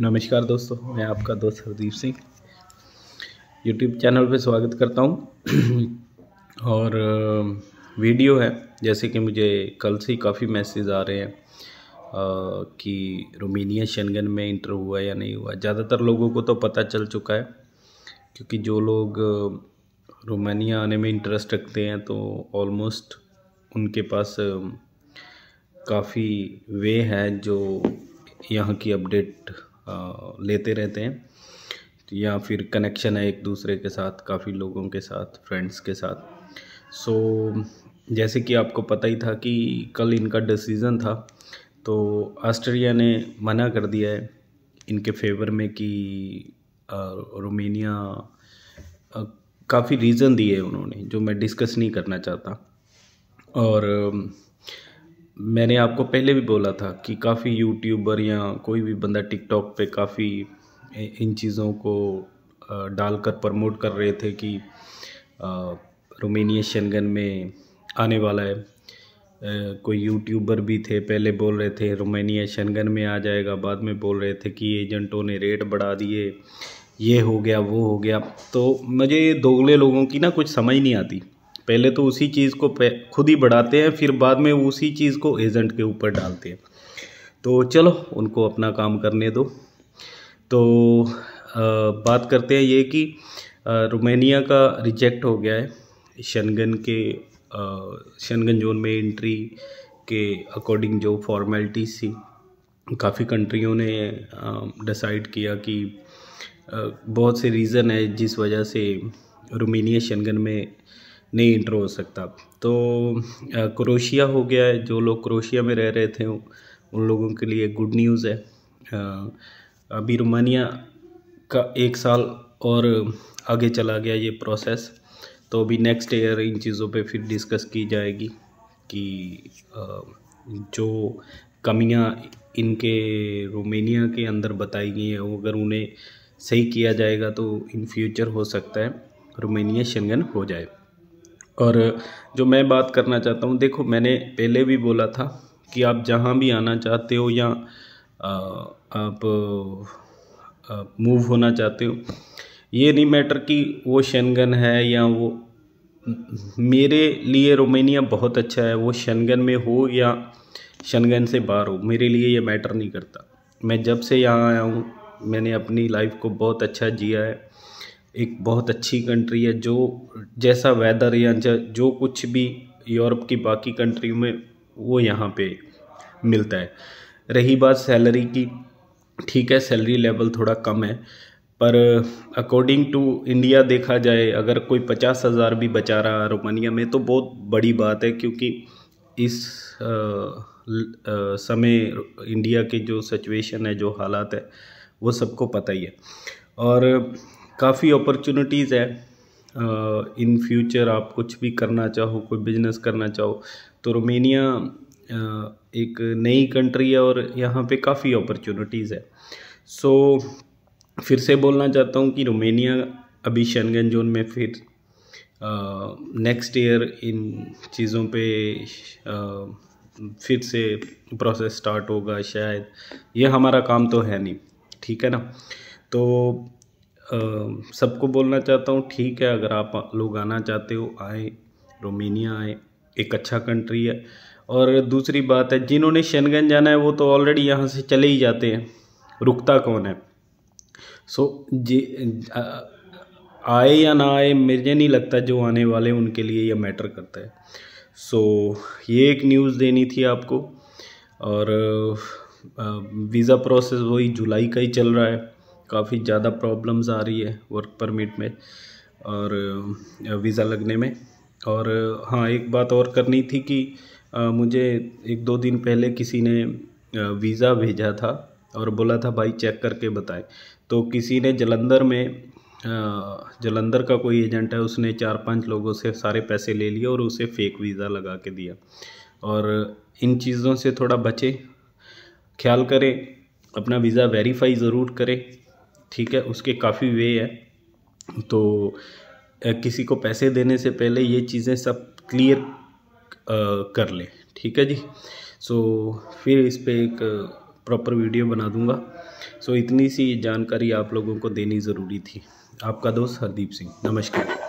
नमस्कार दोस्तों मैं आपका दोस्त हरदीप सिंह यूट्यूब चैनल पर स्वागत करता हूँ और वीडियो है जैसे कि मुझे कल से काफ़ी मैसेज आ रहे हैं कि रोमानिया शनगन में इंटर हुआ या नहीं हुआ ज़्यादातर लोगों को तो पता चल चुका है क्योंकि जो लोग रोमानिया आने में इंटरेस्ट रखते हैं तो ऑलमोस्ट उनके पास काफ़ी वे हैं जो यहाँ की अपडेट लेते रहते हैं या फिर कनेक्शन है एक दूसरे के साथ काफ़ी लोगों के साथ फ्रेंड्स के साथ सो so, जैसे कि आपको पता ही था कि कल इनका डिसीज़न था तो ऑस्ट्रेलिया ने मना कर दिया है इनके फेवर में कि रोमेनिया काफ़ी रीज़न दिए उन्होंने जो मैं डिस्कस नहीं करना चाहता और मैंने आपको पहले भी बोला था कि काफ़ी यूट्यूबर या कोई भी बंदा टिकटॉक पे काफ़ी इन चीज़ों को डालकर प्रमोट कर रहे थे कि रोमेनिया शनगन में आने वाला है कोई यूट्यूबर भी थे पहले बोल रहे थे रोमेनिया शनगन में आ जाएगा बाद में बोल रहे थे कि एजेंटों ने रेट बढ़ा दिए ये हो गया वो हो गया तो मुझे दोगले लोगों की ना कुछ समझ नहीं आती पहले तो उसी चीज़ को खुद ही बढ़ाते हैं फिर बाद में उसी चीज़ को एजेंट के ऊपर डालते हैं तो चलो उनको अपना काम करने दो तो आ, बात करते हैं ये कि रोमानिया का रिजेक्ट हो गया है शनगन के शनगन जोन में एंट्री के अकॉर्डिंग जो फॉर्मेलिटीज थी काफ़ी कंट्रियों ने डिसाइड किया कि बहुत से रीज़न है जिस वजह से रोमानिया शनगन में नहीं इंटर हो सकता तो क्रोशिया हो गया है जो लोग क्रोशिया में रह रहे थे उन लोगों के लिए गुड न्यूज़ है अभी रोमानिया का एक साल और आगे चला गया ये प्रोसेस तो अभी नेक्स्ट ईयर इन चीज़ों पे फिर डिस्कस की जाएगी कि जो कमियां इनके रोमानिया के अंदर बताई गई हैं वो अगर उन्हें सही किया जाएगा तो इन फ्यूचर हो सकता है रोमानिया शंगन हो जाए और जो मैं बात करना चाहता हूँ देखो मैंने पहले भी बोला था कि आप जहाँ भी आना चाहते हो या आप मूव होना चाहते हो ये नहीं मैटर कि वो शनगन है या वो मेरे लिए रोमानिया बहुत अच्छा है वो शनगन में हो या शनगन से बाहर हो मेरे लिए ये मैटर नहीं करता मैं जब से यहाँ आया हूँ मैंने अपनी लाइफ को बहुत अच्छा जिया है एक बहुत अच्छी कंट्री है जो जैसा वेदर या जो कुछ भी यूरोप की बाकी कंट्री में वो यहाँ पे मिलता है रही बात सैलरी की ठीक है सैलरी लेवल थोड़ा कम है पर अकॉर्डिंग टू इंडिया देखा जाए अगर कोई पचास हज़ार भी बचा रहा रोमानिया में तो बहुत बड़ी बात है क्योंकि इस आ, आ, समय इंडिया के जो सिचुएशन है जो हालात है वो सबको पता ही है और काफ़ी अपॉर्चुनिटीज़ है इन फ्यूचर आप कुछ भी करना चाहो कोई बिजनेस करना चाहो तो रोमेनिया एक नई कंट्री है और यहाँ पे काफ़ी अपॉर्चुनिटीज़ है सो so, फिर से बोलना चाहता हूँ कि रोमेनिया अभी शनगन जोन में फिर नेक्स्ट ईयर इन चीज़ों पे uh, फिर से प्रोसेस स्टार्ट होगा शायद ये हमारा काम तो है नहीं ठीक है ना तो सबको बोलना चाहता हूँ ठीक है अगर आप लोग आना चाहते हो आए रोमेनिया आए एक अच्छा कंट्री है और दूसरी बात है जिन्होंने शनगन जाना है वो तो ऑलरेडी यहाँ से चले ही जाते हैं रुकता कौन है सो जी आए या ना आए मुझे नहीं लगता जो आने वाले उनके लिए यह मैटर करता है सो ये एक न्यूज़ देनी थी आपको और वीज़ा प्रोसेस वही जुलाई का ही चल रहा है काफ़ी ज़्यादा प्रॉब्लम्स आ रही है वर्क परमिट में और वीज़ा लगने में और हाँ एक बात और करनी थी कि मुझे एक दो दिन पहले किसी ने वीज़ा भेजा था और बोला था भाई चेक करके बताएं तो किसी ने जलंधर में जलंधर का कोई एजेंट है उसने चार पांच लोगों से सारे पैसे ले लिए और उसे फेक वीज़ा लगा के दिया और इन चीज़ों से थोड़ा बचे ख्याल करें अपना वीज़ा वेरीफाई ज़रूर करें ठीक है उसके काफ़ी वे है तो किसी को पैसे देने से पहले ये चीज़ें सब क्लियर कर लें ठीक है जी सो फिर इस पर एक प्रॉपर वीडियो बना दूंगा सो इतनी सी जानकारी आप लोगों को देनी ज़रूरी थी आपका दोस्त हरदीप सिंह नमस्कार